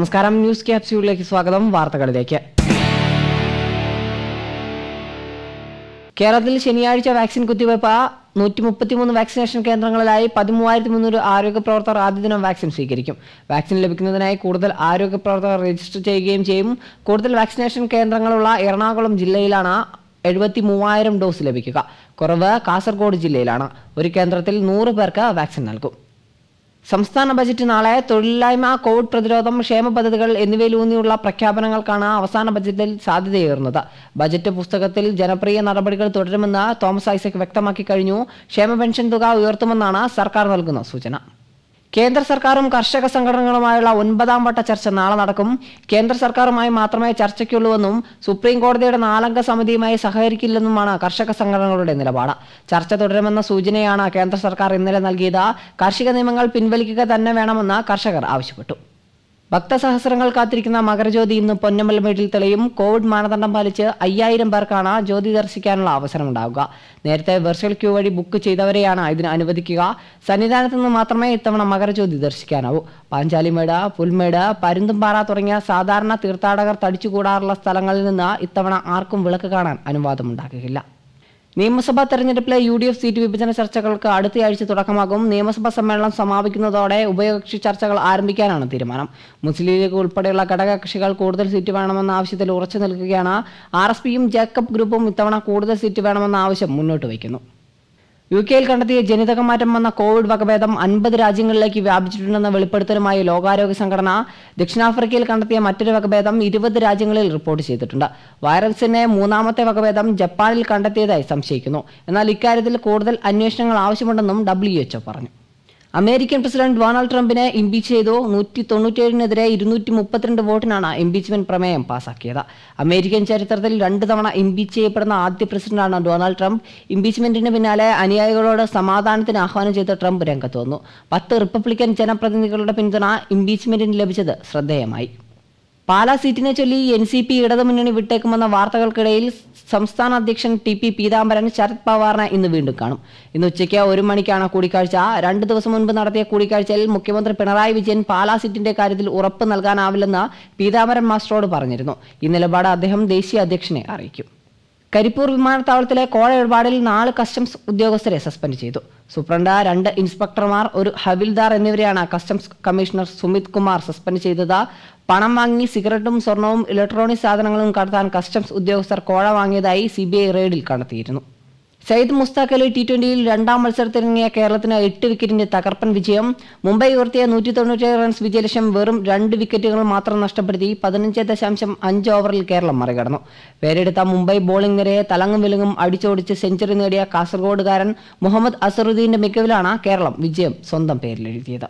നമസ്കാരം ന്യൂസ് ക്യാപ്സ്യൂളിലേക്ക് സ്വാഗതം വാർത്തകളിലേക്ക് കേരളത്തിൽ ശനിയാഴ്ച വാക്സിൻ കുത്തിവയ്പ്പ് നൂറ്റി മുപ്പത്തിമൂന്ന് വാക്സിനേഷൻ കേന്ദ്രങ്ങളിലായി പതിമൂവായിരത്തി മുന്നൂറ് ആരോഗ്യ പ്രവർത്തകർ ആദ്യ ദിനം വാക്സിൻ സ്വീകരിക്കും വാക്സിൻ ലഭിക്കുന്നതിനായി കൂടുതൽ ആരോഗ്യ പ്രവർത്തകർ രജിസ്റ്റർ ചെയ്യുകയും ചെയ്യും കൂടുതൽ വാക്സിനേഷൻ കേന്ദ്രങ്ങളുള്ള എറണാകുളം ജില്ലയിലാണ് എഴുപത്തി മൂവായിരം ഡോസ് ലഭിക്കുക കുറവ് കാസർഗോഡ് ജില്ലയിലാണ് ഒരു കേന്ദ്രത്തിൽ നൂറ് പേർക്ക് വാക്സിൻ നൽകും സംസ്ഥാന ബജറ്റ് നാളെ തൊഴിലില്ലായ്മ കോവിഡ് പ്രതിരോധം ക്ഷേമ പദ്ധതികൾ എന്നിവയിലൂന്നിയുള്ള പ്രഖ്യാപനങ്ങൾക്കാണ് അവസാന ബജറ്റിൽ സാധ്യതയേറുന്നത് ബജറ്റ് പുസ്തകത്തിൽ ജനപ്രിയ നടപടികൾ തുടരുമെന്ന് തോമസ് ഐസക് വ്യക്തമാക്കി കഴിഞ്ഞു ക്ഷേമ പെൻഷൻ തുക ഉയർത്തുമെന്നാണ് സർക്കാർ നൽകുന്ന സൂചന കേന്ദ്ര സർക്കാരും കർഷക സംഘടനകളുമായുള്ള ഒൻപതാം വട്ട ചർച്ച നാളെ നടക്കും കേന്ദ്ര സർക്കാരുമായി മാത്രമേ ചർച്ചയ്ക്കുള്ളൂവെന്നും സുപ്രീം കോടതിയുടെ നാലംഗ സമിതിയുമായി സഹകരിക്കില്ലെന്നുമാണ് കർഷക സംഘടനകളുടെ നിലപാട് ചർച്ച തുടരുമെന്ന സൂചനയാണ് കേന്ദ്ര സർക്കാർ ഇന്നലെ നൽകിയത് കാർഷിക നിയമങ്ങൾ പിൻവലിക്കുക തന്നെ വേണമെന്ന് കർഷകർ ആവശ്യപ്പെട്ടു ഭക്തസഹസ്രങ്ങൾ കാത്തിരിക്കുന്ന മകരജ്യോതി ഇന്ന് പൊന്നമ്പലമേട്ടിൽ തെളിയും കോവിഡ് മാനദണ്ഡം പാലിച്ച് അയ്യായിരം പേർക്കാണ് ജ്യോതി ദർശിക്കാനുള്ള അവസരമുണ്ടാവുക നേരത്തെ വെർച്വൽ ക്യൂ വഴി ബുക്ക് ചെയ്തവരെയാണ് ഇതിന് അനുവദിക്കുക സന്നിധാനത്ത് നിന്ന് മാത്രമേ ഇത്തവണ മകരജ്യോതി ദർശിക്കാനാവൂ പാഞ്ചാലിമേട് പുൽമേട് പരുന്തുംപാറ തുടങ്ങിയ സാധാരണ തീർത്ഥാടകർ തടിച്ചുകൂടാറുള്ള സ്ഥലങ്ങളിൽ നിന്ന് ഇത്തവണ ആർക്കും വിളക്ക് കാണാൻ അനുവാദമുണ്ടാകുകയില്ല നിയമസഭാ തെരഞ്ഞെടുപ്പിലെ യു ഡി എഫ് സീറ്റ് വിഭജന ചർച്ചകൾക്ക് അടുത്തയാഴ്ച തുടക്കമാകും നിയമസഭാ സമ്മേളനം സമാപിക്കുന്നതോടെ ഉഭയകക്ഷി ചർച്ചകൾ ആരംഭിക്കാനാണ് തീരുമാനം മുസ്ലിം ലീഗ് ഉൾപ്പെടെയുള്ള ഘടകകക്ഷികൾ കൂടുതൽ സീറ്റ് വേണമെന്ന ആവശ്യത്തിൽ ഉറച്ചു നിൽക്കുകയാണ് ആർ എസ് പിയും ജേക്കബ് ഗ്രൂപ്പും ഇത്തവണ കൂടുതൽ സീറ്റ് വേണമെന്ന ആവശ്യം മുന്നോട്ട് വയ്ക്കുന്നു യു കെയിൽ കണ്ടെത്തിയ ജനിതക മാറ്റം വന്ന കോവിഡ് വകഭേദം അൻപത് രാജ്യങ്ങളിലേക്ക് വ്യാപിച്ചിട്ടുണ്ടെന്ന വെളിപ്പെടുത്തലുമായി ലോകാരോഗ്യ സംഘടന ദക്ഷിണാഫ്രിക്കയിൽ കണ്ടെത്തിയ മറ്റൊരു വകഭേദം ഇരുപത് രാജ്യങ്ങളിൽ റിപ്പോർട്ട് ചെയ്തിട്ടുണ്ട് വൈറസിന്റെ മൂന്നാമത്തെ വകഭേദം ജപ്പാനിൽ കണ്ടെത്തിയതായി സംശയിക്കുന്നു എന്നാൽ ഇക്കാര്യത്തിൽ കൂടുതൽ അന്വേഷണങ്ങൾ ആവശ്യമുണ്ടെന്നും ഡബ്ല്യു പറഞ്ഞു അമേരിക്കൻ പ്രസിഡന്റ് ഡൊണാൾഡ് ട്രംപിനെ ഇംപീച്ച് ചെയ്തു നൂറ്റി തൊണ്ണൂറ്റേഴിനെതിരെ ഇരുന്നൂറ്റി മുപ്പത്തിരണ്ട് വോട്ടിനാണ് ഇംപീച്ച്മെന്റ് പ്രമേയം പാസാക്കിയത് അമേരിക്കൻ ചരിത്രത്തിൽ രണ്ട് തവണ ഇംപീച്ച് ചെയ്യപ്പെടുന്ന ആദ്യ പ്രസിഡന്റാണ് ഡൊണാൾഡ് ട്രംപ് ഇംപീച്ച്മെന്റിന് പിന്നാലെ അനുയായികളോട് സമാധാനത്തിന് ആഹ്വാനം ചെയ്ത ട്രംപ് രംഗത്ത് വന്നു പത്ത് റിപ്പബ്ലിക്കൻ ജനപ്രതിനിധികളുടെ പിന്തുണ ഇംപീച്ച്മെന്റിന് ലഭിച്ചത് ശ്രദ്ധേയമായി പാലാ സീറ്റിനെ ചൊല്ലി എൻ സി പി ഇടതുമുന്നണി വിട്ടേക്കുമെന്ന വാർത്തകൾക്കിടയിൽ സംസ്ഥാന അധ്യക്ഷൻ ടി പി പീതാംബരൻ ശരത് പവാറിനെ ഇന്ന് വീണ്ടും കാണും ഇന്ന് ഉച്ചയ്ക്ക് ഒരു മണിക്കാണ് കൂടിക്കാഴ്ച രണ്ട് ദിവസം മുൻപ് നടത്തിയ കൂടിക്കാഴ്ചയിൽ മുഖ്യമന്ത്രി പിണറായി വിജയൻ പാലാ സീറ്റിന്റെ കാര്യത്തിൽ ഉറപ്പ് നൽകാനാവില്ലെന്ന് പീതാംബരൻ മാസ്റ്ററോട് പറഞ്ഞിരുന്നു ഈ നിലപാട് അദ്ദേഹം ദേശീയ അധ്യക്ഷനെ അറിയിക്കും കരിപ്പൂർ വിമാനത്താവളത്തിലെ കോഴ ഇടപാടിൽ നാല് കസ്റ്റംസ് ഉദ്യോഗസ്ഥരെ സസ്പെൻഡ് ചെയ്തു സൂപ്രണ്ട രണ്ട് ഇൻസ്പെക്ടർമാർ ഒരു ഹവിൽദാർ എന്നിവരെയാണ് customs commissioner Sumit Kumar suspend ചെയ്തത് പണം വാങ്ങി സിഗരറ്റും സ്വർണവും ഇലക്ട്രോണിക് സാധനങ്ങളും കടത്താൻ കസ്റ്റംസ് ഉദ്യോഗസ്ഥർ കോഴ വാങ്ങിയതായി സി റെയ്ഡിൽ കണ്ടെത്തിയിരുന്നു സയ്യിദ് മുസ്താഖ് അലി ടി ട്വന്റിയിൽ രണ്ടാം മത്സരത്തിനിറങ്ങിയ കേരളത്തിന് എട്ട് വിക്കറ്റിന്റെ തകർപ്പൻ വിജയം മുംബൈ ഉയർത്തിയ നൂറ്റി തൊണ്ണൂറ്റേഴ് റൺസ് വിജയലക്ഷ്യം വെറും രണ്ട് വിക്കറ്റുകൾ മാത്രം നഷ്ടപ്പെടുത്തി പതിനഞ്ച് ദശാംശം അഞ്ച് ഓവറിൽ കേരളം മറികടന്നു പേരെടുത്ത മുംബൈ ബോളിംഗ് നിരയെ തലങ്ങും വിലങ്ങും അടിച്ചോടിച്ച് സെഞ്ചുറി നേടിയ കാസർഗോഡുകാരൻ മുഹമ്മദ് അസറുദ്ദീന്റെ മികവിലാണ് കേരളം വിജയം സ്വന്തം പേരിലെഴുതിയത്